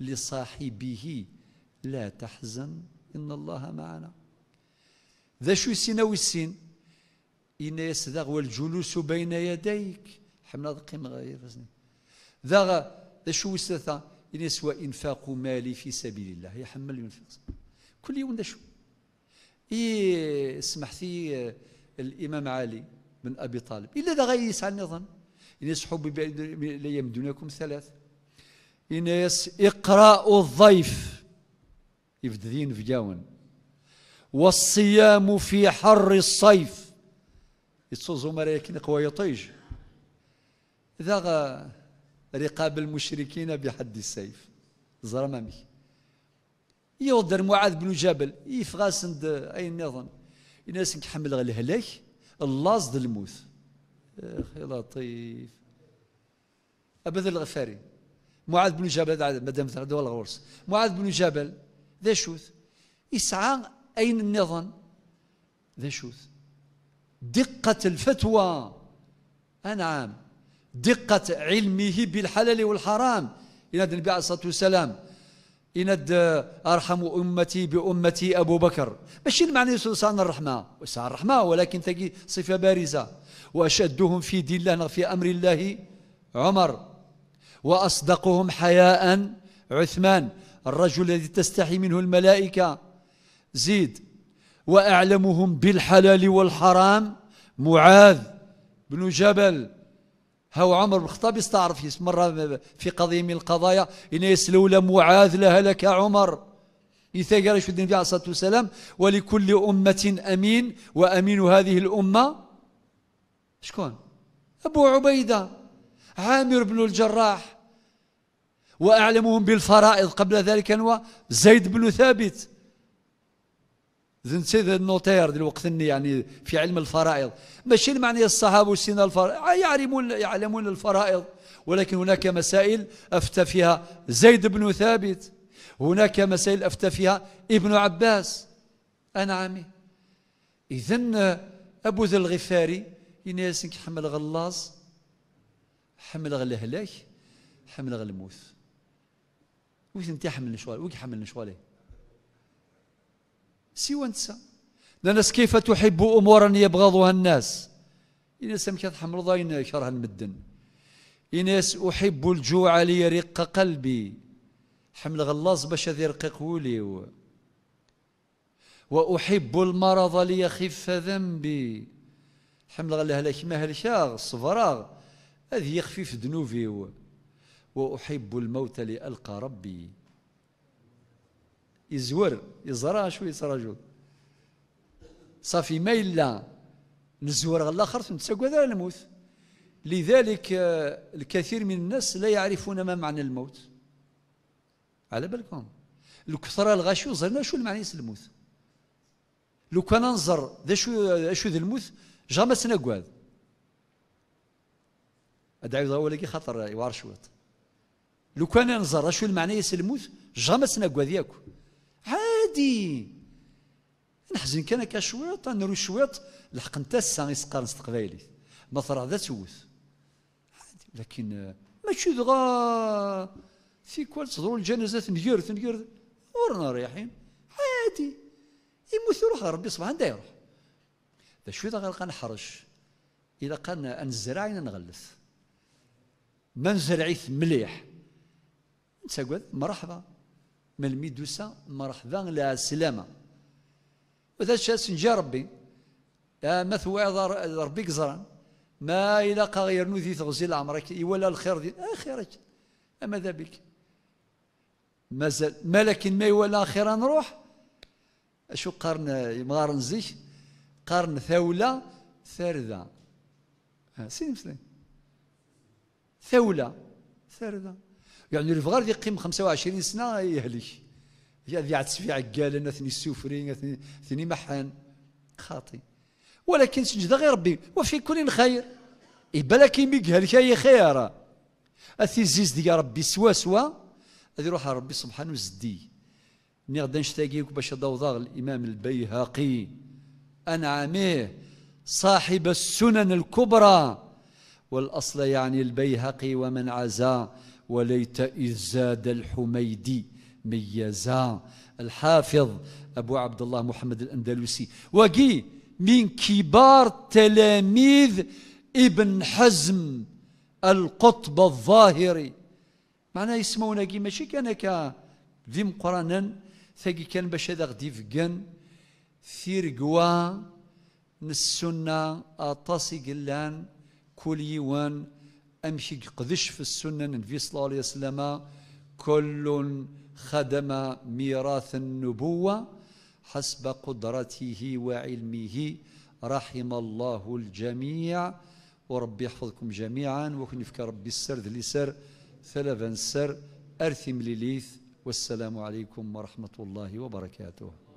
لصاحبه لا تحزن إن الله معنا ذا شو سيناوي السين إن يسدغ والجلوس بين يديك حمنا قيم غير ذا شو سثا إن يسوى إنفاق مالي في سبيل الله يحمل ينفق كل يوم ذا شو إيه سمحتي آه، الإمام علي من أبي طالب إلا ذا غيس عن نظام إن يسحوا لا دونكم ثلاث إن يس إقراء الضيف في جاون والصيام في حر الصيف يتصوزو مرايكين قويطيج ذا رقاب المشركين بحد السيف زرمامي يودر معاذ بن جبل يفغاس عند اي نظن الناس كحمل غير الهلاك اللاز د الموت اخي آه، لطيف ابد الغفاري معاذ بن جبل مادام تغدى ولا غورس معاذ بن جبل ذا شوث يسعى اين النظن ذا شوث دقة الفتوى نعم دقة علمه بالحلال والحرام إند النبي عليه الصلاة والسلام إند أرحم أمتي بأمتي أبو بكر ماشي المعنى سلسان الرحمة وسع الرحمة ولكن تجي صفة بارزة وأشدهم في دين الله في أمر الله عمر وأصدقهم حياء عثمان الرجل الذي تستحي منه الملائكة زيد واعلمهم بالحلال والحرام معاذ بن جبل هاو عمر بن الخطاب يستعرف مرة في قضية من القضايا إن يسلول معاذ لهلك عمر إذا قال شو النبي عليه الصلاة والسلام ولكل أمة أمين وأمين هذه الأمة شكون أبو عبيدة عامر بن الجراح وأعلمهم بالفرائض قبل ذلك زيد بن ثابت زين سيد النوتير الوقت يعني في علم الفرائض ماشي المعنى الصحابة والسنة الفرائض آه، يعلمون يعلمون الفرائض ولكن هناك مسائل أفتى فيها زيد بن ثابت هناك مسائل أفتى فيها ابن عباس أنا عمي اذا أبو ذا الغفاري ينسى حمل غلاص حمل غلهلاك حمل غلموث وش انت حمل نشوال وكي حمل نشوالي إيه؟ سوى نسا لناس كيف تحب أمورا يبغضها الناس إناس مكات حمرضين يكره المدن الناس أحب الجوع ليرق قلبي حمل غلاص باش يرقق ولي وأحب المرض ليخف ذنبي حمل غلاه غلهلك شاغ الصفراغ هذه يخفف ذنوبي وأحب الموت لألقى ربي يزور يزرع شوي يتراجو صافي ما إلا نزور على الآخر نتساقد هذا الموت لذلك آه، الكثير من الناس لا يعرفون ما معنى الموت على بالكم الكثرة الغاشي وزرنا شو المعنى الموت لو كان نزر ذا شو شو ذا الموت جامع سنقواد ادعي ذا ولكي خطر يوار شوط لو كان نزر شو المعنى يس الموت جامع سنقواد ياكو عادي نحزن كان كشويط نرو شويط لحق انت الساعه يسقار تقبايليت ما ترى ذا توث عادي لكن ماشي دغا في كل تضرو الجنازه تنجر تنجر ورنا رايحين عادي يموت يروح ربي سبحانه دا يروح ذا شويه غلقا نحرج اذا قال نزرع نغلف ما نزرعيث مليح نتاكد مرحبا من الميدوسا مرحبا لا سلامة وذا الشاس نجا ربي آه، ما ثوا ربي قزران ما إلا غير نوذي تغزي عمرك ولا الخير دي آخرك آه، أما آه، ذا بك مازال ما لكن ما يولى خيرا نروح أشو قرن مغار نزيش قرن ثولة ثاردة سين ثولة ثاردة يعني اللي غير يقيم 25 سنه يهلك ذي عاد سفي عقال ثني السفري ثني محان خاطي ولكن سجد غير ربي وفي كل خير يبالا كيما يقهلك اي خير اثي زيز يا ربي سوا سوا اذي روح ربي سبحانه زدي ني غدا نشتاقيك باش ضوضاغ الامام البيهقي انعميه صاحب السنن الكبرى والاصل يعني البيهقي ومن عزاه وليت إذ زاد الحميدي ميزا الحافظ أبو عبد الله محمد الأندلسي وقي من كبار تلاميذ ابن حزم القطب الظاهري معناه يسمون كي ماشي كان كا ذي مقرانا ثقي كان باش هذا غدي فقان ثيرقوا نسنا أطاسي قلان كل يوان أمشي قدش في السنة النبي صلى الله عليه وسلم كل خدم ميراث النبوة حسب قدرته وعلمه رحم الله الجميع وربي يحفظكم جميعا وكنفك ربي السر ذلي سر ثلاثا سر أرثم لليث والسلام عليكم ورحمة الله وبركاته